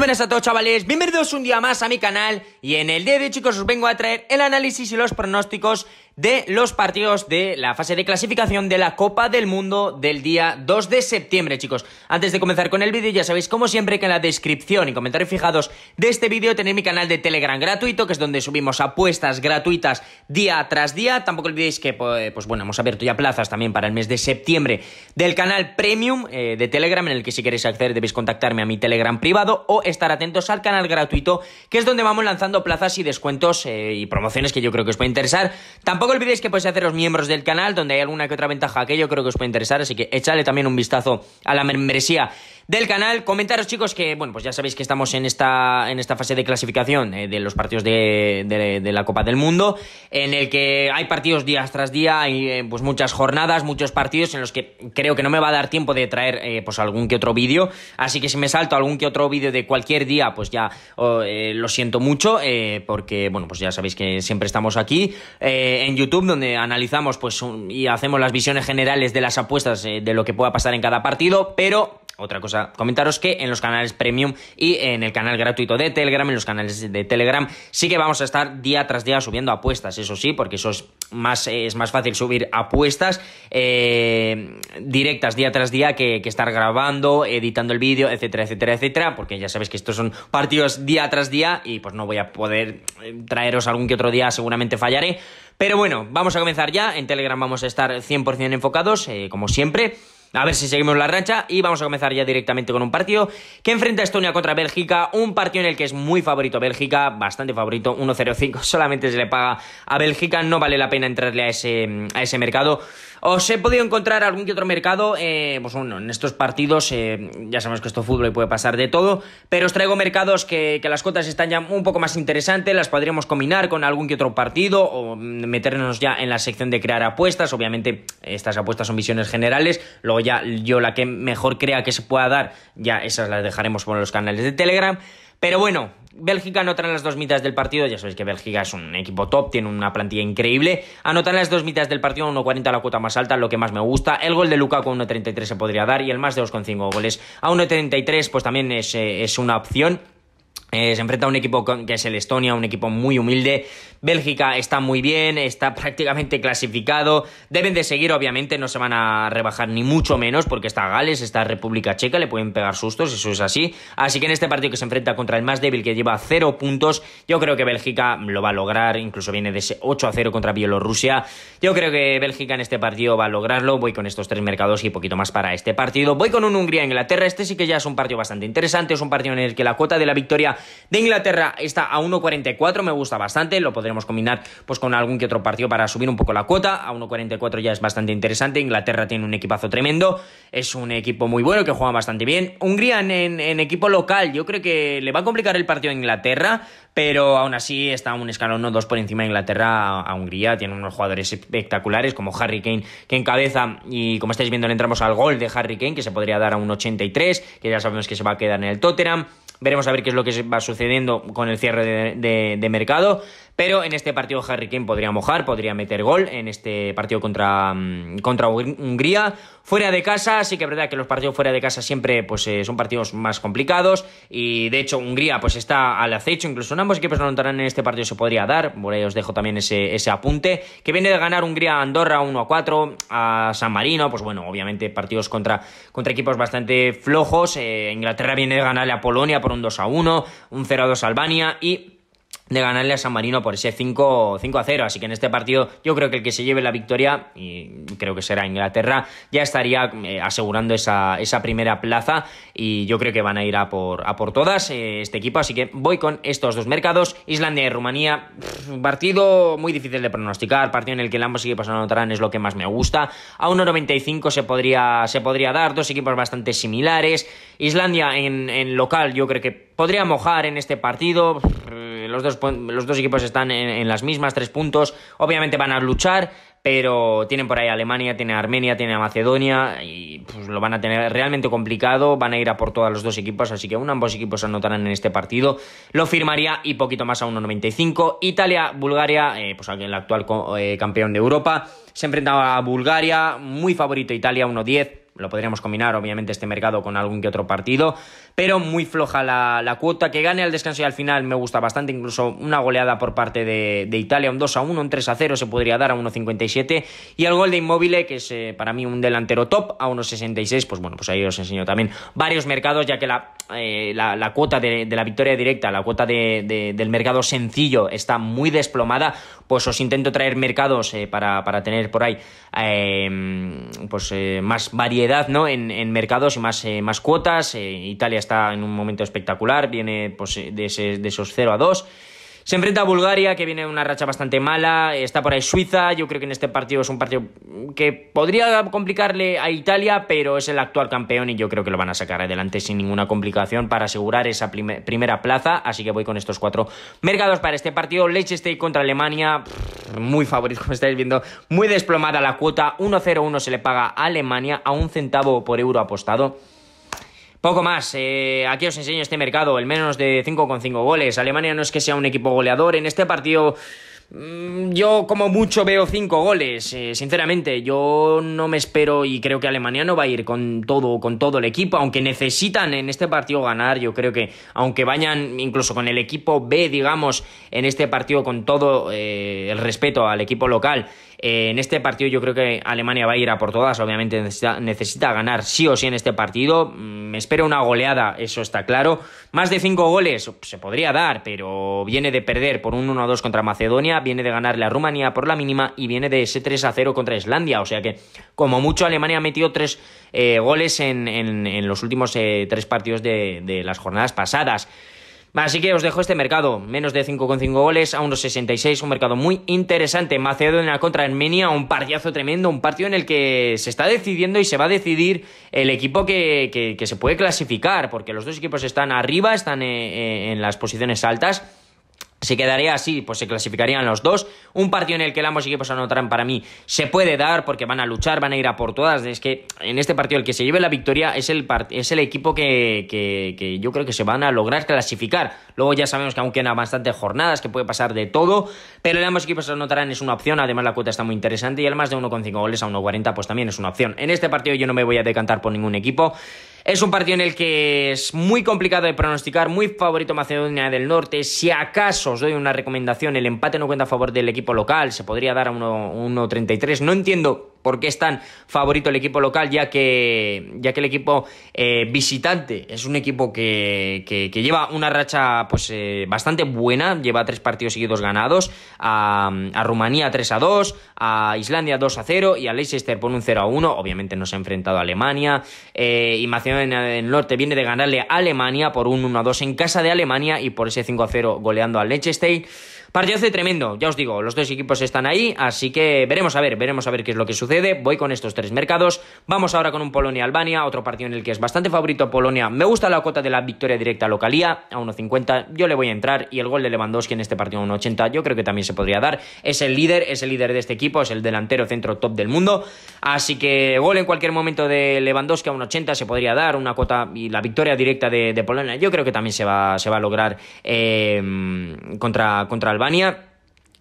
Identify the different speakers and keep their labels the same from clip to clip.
Speaker 1: buenas a todos chavales, bienvenidos un día más a mi canal y en el día de hoy chicos os vengo a traer el análisis y los pronósticos de los partidos de la fase de clasificación de la Copa del Mundo del día 2 de septiembre, chicos. Antes de comenzar con el vídeo, ya sabéis, como siempre, que en la descripción y comentarios fijados de este vídeo tenéis mi canal de Telegram gratuito, que es donde subimos apuestas gratuitas día tras día. Tampoco olvidéis que, eh, pues bueno, hemos abierto ya plazas también para el mes de septiembre del canal Premium eh, de Telegram, en el que si queréis acceder debéis contactarme a mi Telegram privado o estar atentos al canal gratuito, que es donde vamos lanzando plazas y descuentos eh, y promociones que yo creo que os puede interesar. Tampoco olvidéis que podéis haceros miembros del canal, donde hay alguna que otra ventaja que yo creo que os puede interesar, así que echadle también un vistazo a la membresía del canal. Comentaros, chicos, que, bueno, pues ya sabéis que estamos en esta, en esta fase de clasificación eh, de los partidos de, la Copa del Mundo, en el que hay partidos día tras día, hay eh, pues muchas jornadas, muchos partidos en los que creo que no me va a dar tiempo de traer eh, pues algún que otro vídeo. Así que si me salto algún que otro vídeo de cualquier día, pues ya lo siento mucho, porque, bueno, pues ya sabéis que siempre estamos aquí en YouTube, donde analizamos pues y hacemos las visiones generales de las apuestas de lo que pueda pasar en cada partido, pero otra cosa, comentaros que en los canales premium y en el canal gratuito de Telegram, en los canales de Telegram, sí que vamos a estar día tras día subiendo apuestas, eso sí, porque eso es más, es más fácil subir apuestas eh, directas día tras día que, estar grabando, editando el vídeo, etcétera, etcétera, etcétera, porque ya sabéis que estos son partidos día tras día y pues no voy a poder eh, traeros algún que otro día, seguramente fallaré. Pero bueno, vamos a comenzar ya. En Telegram vamos a estar 100% enfocados, eh, como siempre. A ver si seguimos la rancha y vamos a comenzar ya directamente con un partido que enfrenta a Estonia contra Bélgica, un partido en el que es muy favorito Bélgica, bastante favorito, 1-0-5, solamente se le paga a Bélgica, no vale la pena entrarle a ese, a ese mercado. Os he podido encontrar algún que otro mercado, eh, pues bueno, en estos partidos eh, ya sabemos que esto fútbol y puede pasar de todo, pero os traigo mercados que, que, las cuotas están ya un poco más interesantes, las podríamos combinar con algún que otro partido o meternos ya en la sección de crear apuestas, obviamente estas apuestas son visiones generales, luego ya yo la que mejor crea que se pueda dar, ya esas las dejaremos por los canales de Telegram, pero bueno, Bélgica anotará las dos mitas del partido, ya sabéis que Bélgica es un equipo top, tiene una plantilla increíble, anotan las dos mitas del partido, 1.40 la cuota más alta, lo que más me gusta, el gol de Luca con 1.33 se podría dar y el más de 2.5 goles a 1.33 pues también es, eh, es una opción. Eh, se enfrenta a un equipo que es el Estonia, un equipo muy humilde. Bélgica está muy bien, está prácticamente clasificado. Deben de seguir, obviamente, no se van a rebajar ni mucho menos, porque está Gales, está República Checa, le pueden pegar sustos, eso es así. Así que en este partido que se enfrenta contra el más débil, que lleva 0 puntos, yo creo que Bélgica lo va a lograr, incluso viene de ese 8 a 0 contra Bielorrusia. Yo creo que Bélgica en este partido va a lograrlo. Voy con estos tres mercados y poquito más para este partido. Voy con un Hungría-Inglaterra, este sí que ya es un partido bastante interesante, es un partido en el que la cuota de la victoria de Inglaterra está a 1.44, me gusta bastante, lo podremos combinar pues con algún que otro partido para subir un poco la cuota, a 1.44 ya es bastante interesante, Inglaterra tiene un equipazo tremendo, es un equipo muy bueno que juega bastante bien, Hungría en, equipo local, yo creo que le va a complicar el partido a Inglaterra, pero aún así está un escalón o dos por encima de Inglaterra a Hungría, tiene unos jugadores espectaculares como Harry Kane que encabeza y como estáis viendo le entramos al gol de Harry Kane que se podría dar a un 83, que ya sabemos que se va a quedar en el Tottenham, Veremos a ver qué es lo que va sucediendo con el cierre de, mercado. Pero en este partido Harry Kane podría mojar, podría meter gol en este partido contra, mm, contra Hungría. Fuera de casa, sí que es verdad que los partidos fuera de casa siempre pues, eh, son partidos más complicados. Y de hecho, Hungría pues, está al acecho. Incluso en ambos equipos no notarán en este partido, se podría dar. Por ahí os dejo también ese, ese apunte. Que viene de ganar Hungría a Andorra 1 a 4, a San Marino. Pues bueno, obviamente partidos contra, contra equipos bastante flojos. Eh, Inglaterra viene de ganarle a Polonia por un 2 1, un 0 2 a Albania. Y de ganarle a San Marino por ese 5, a 0. Así que en este partido yo creo que el que se lleve la victoria, y creo que será Inglaterra, ya estaría eh, asegurando esa, esa, primera plaza y yo creo que van a ir a por, a por todas eh, este equipo. Así que voy con estos dos mercados, Islandia y Rumanía. partido muy difícil de pronosticar, partido en el que ambos equipos anotarán es lo que más me gusta. A 1.95 se podría, se podría dar, dos equipos bastante similares. Islandia en, en local yo creo que podría mojar en este partido. Los dos los dos equipos están en, las mismas, tres puntos. Obviamente van a luchar, pero tienen por ahí Alemania, tiene a Armenia, tiene a Macedonia y pues, lo van a tener realmente complicado, van a ir a por todos los dos equipos, así que ambos equipos anotarán en este partido, lo firmaría y poquito más a 1.95. Italia, Bulgaria, eh, pues el actual eh, campeón de Europa, se enfrentaba a Bulgaria, muy favorito Italia, 1.10 lo podríamos combinar obviamente este mercado con algún que otro partido, pero muy floja la, cuota, que gane al descanso y al final me gusta bastante, incluso una goleada por parte de, Italia, un 2 a 1, un 3 a 0 se podría dar a 1.57 y el gol de Inmóvil, que es eh, para mí un delantero top, a 1.66, pues bueno, pues ahí os enseño también varios mercados, ya que la, eh, cuota de, la victoria directa, la cuota del mercado sencillo está muy desplomada, pues os intento traer mercados eh, para, para, tener por ahí pues más variedad ¿no? en, en mercados y más, eh, más cuotas. Eh, Italia está en un momento espectacular, viene pues, eh, de, de esos 0 a 2. Se enfrenta a Bulgaria, que viene una racha bastante mala. Está por ahí Suiza. Yo creo que en este partido es un partido que podría complicarle a Italia, pero es el actual campeón y yo creo que lo van a sacar adelante sin ninguna complicación para asegurar esa primera plaza. Así que voy con estos cuatro mercados para este partido. Leicester contra Alemania. Muy favorito, como estáis viendo. Muy desplomada la cuota. 1-0-1 se le paga a Alemania a un centavo por euro apostado. Poco más, eh, aquí os enseño este mercado, el menos de 5,5 goles. Alemania no es que sea un equipo goleador, en este partido mm, yo como mucho veo 5 goles, eh, sinceramente, yo no me espero y creo que Alemania no va a ir con todo, con todo el equipo, aunque necesitan en este partido ganar, yo creo que aunque vayan incluso con el equipo B, digamos, en este partido con todo eh, el respeto al equipo local eh, en este partido yo creo que Alemania va a ir a por todas, obviamente necesita, ganar sí o sí en este partido. Mm, me espera una goleada, eso está claro. Más de cinco goles se podría dar, pero viene de perder por un 1-2 contra Macedonia, viene de ganarle a Rumanía por la mínima y viene de ese 3-0 contra Islandia. O sea que, como mucho, Alemania ha metido tres eh, goles en, los últimos eh, tres partidos de las jornadas pasadas. Así que os dejo este mercado, menos de 5,5 goles a unos un mercado muy interesante. Macedonia contra Armenia, un partidazo tremendo, un partido en el que se está decidiendo y se va a decidir el equipo que, se puede clasificar, porque los dos equipos están arriba, están eh, eh, en las posiciones altas. Se quedaría así, pues se clasificarían los dos. Un partido en el que ambos equipos anotarán para mí se puede dar porque van a luchar, van a ir a por todas. Es que en este partido el que se lleve la victoria es el, es el equipo que, yo creo que se van a lograr clasificar. Luego ya sabemos que aún quedan bastantes jornadas, que puede pasar de todo, pero ambos equipos anotarán es una opción. Además la cuota está muy interesante y el más de 1,5 goles a 1,40 pues también es una opción. En este partido yo no me voy a decantar por ningún equipo. Es un partido en el que es muy complicado de pronosticar, muy favorito Macedonia del Norte. Si acaso os doy una recomendación, el empate no cuenta a favor del equipo local, se podría dar a 1.33. No entiendo por qué es tan favorito el equipo local, ya que, ya que el equipo eh, visitante es un equipo que, lleva una racha pues, eh, bastante buena, lleva tres partidos seguidos ganados, a, Rumanía 3 a 2, a Islandia 2 a 0 y a Leicester por un 0 a 1, obviamente no se ha enfrentado a Alemania, eh, y Macedonia del Norte viene de ganarle a Alemania por un 1 a 2 en casa de Alemania y por ese 5 a 0 goleando al Leicester. hace tremendo, ya os digo, los dos equipos están ahí, así que veremos a ver, veremos a ver qué es lo que sucede. Voy con estos tres mercados. Vamos ahora con un Polonia-Albania, otro partido en el que es bastante favorito Polonia. Me gusta la cuota de la victoria directa localía a 1.50. Yo le voy a entrar y el gol de Lewandowski en este partido a 1.80 yo creo que también se podría dar. Es el líder, es el líder de este equipo, es el delantero centro top del mundo. Así que gol en cualquier momento de Lewandowski a 1.80 se podría dar. Una cuota y la victoria directa de, Polonia yo creo que también se va, se va a lograr eh, contra, contra Albania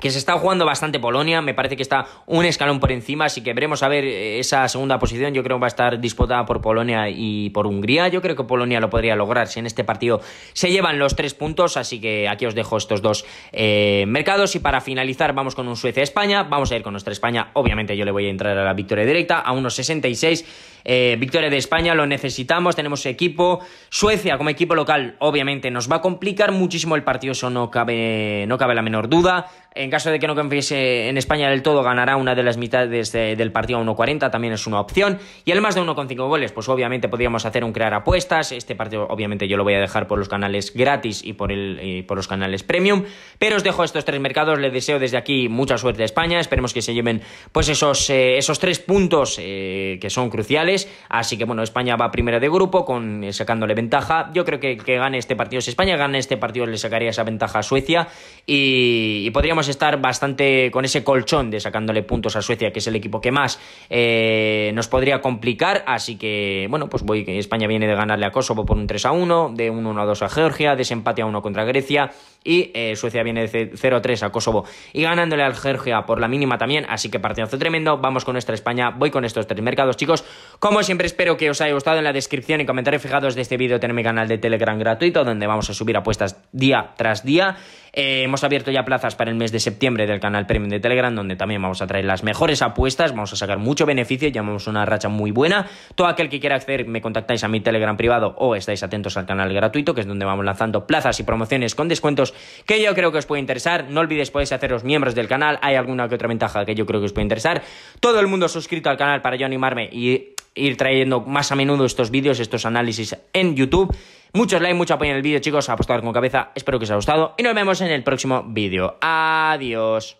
Speaker 1: que se está jugando bastante Polonia, me parece que está un escalón por encima, así que veremos a ver eh, esa segunda posición, yo creo que va a estar disputada por Polonia y por Hungría, yo creo que Polonia lo podría lograr si en este partido se llevan los tres puntos, así que aquí os dejo estos dos eh, mercados y para finalizar vamos con un Suecia-España, vamos a ir con nuestra España, obviamente yo le voy a entrar a la victoria directa a unos 66 eh, victoria de España, lo necesitamos, tenemos equipo. Suecia como equipo local, obviamente, nos va a complicar muchísimo el partido, eso no cabe, no cabe la menor duda. En caso de que no confiese en España del todo, ganará una de las mitades del partido a 1.40, también es una opción. Y el más de 1.5 goles, pues obviamente podríamos hacer un crear apuestas. Este partido, obviamente, yo lo voy a dejar por los canales gratis y por, el, por los canales premium. Pero os dejo estos tres mercados, les deseo desde aquí mucha suerte a España. Esperemos que se lleven, pues, esos, eh, esos tres puntos eh, que son cruciales Así que bueno, España va primera de grupo, con, eh, sacándole ventaja. Yo creo que, que gane este partido. Si España gane este partido, le sacaría esa ventaja a Suecia. Y, podríamos estar bastante con ese colchón de sacándole puntos a Suecia, que es el equipo que más eh, nos podría complicar. Así que bueno, pues voy. España viene de ganarle a Kosovo por un 3 a 1, de un 1 a 2 a Georgia, desempate a 1 contra Grecia y eh, Suecia viene de 0-3 a Kosovo y ganándole a Georgia por la mínima también, así que partidazo tremendo, vamos con nuestra España, voy con estos tres mercados chicos, como siempre espero que os haya gustado en la descripción y comentarios fijados de este vídeo tener mi canal de Telegram gratuito donde vamos a subir apuestas día tras día, eh, hemos abierto ya plazas para el mes de septiembre del canal Premium de Telegram donde también vamos a traer las mejores apuestas, vamos a sacar mucho beneficio, llamamos una racha muy buena, todo aquel que quiera acceder me contactáis a mi Telegram privado o estáis atentos al canal gratuito que es donde vamos lanzando plazas y promociones con descuentos que yo creo que os puede interesar. No olvidéis, podéis haceros miembros del canal. Hay alguna que otra ventaja que yo creo que os puede interesar. Todo el mundo suscrito al canal para yo animarme y ir trayendo más a menudo estos vídeos, estos análisis en YouTube. Muchos likes, mucho apoyo en el vídeo, chicos. Apostar con cabeza. Espero que os haya gustado. Y nos vemos en el próximo vídeo. Adiós.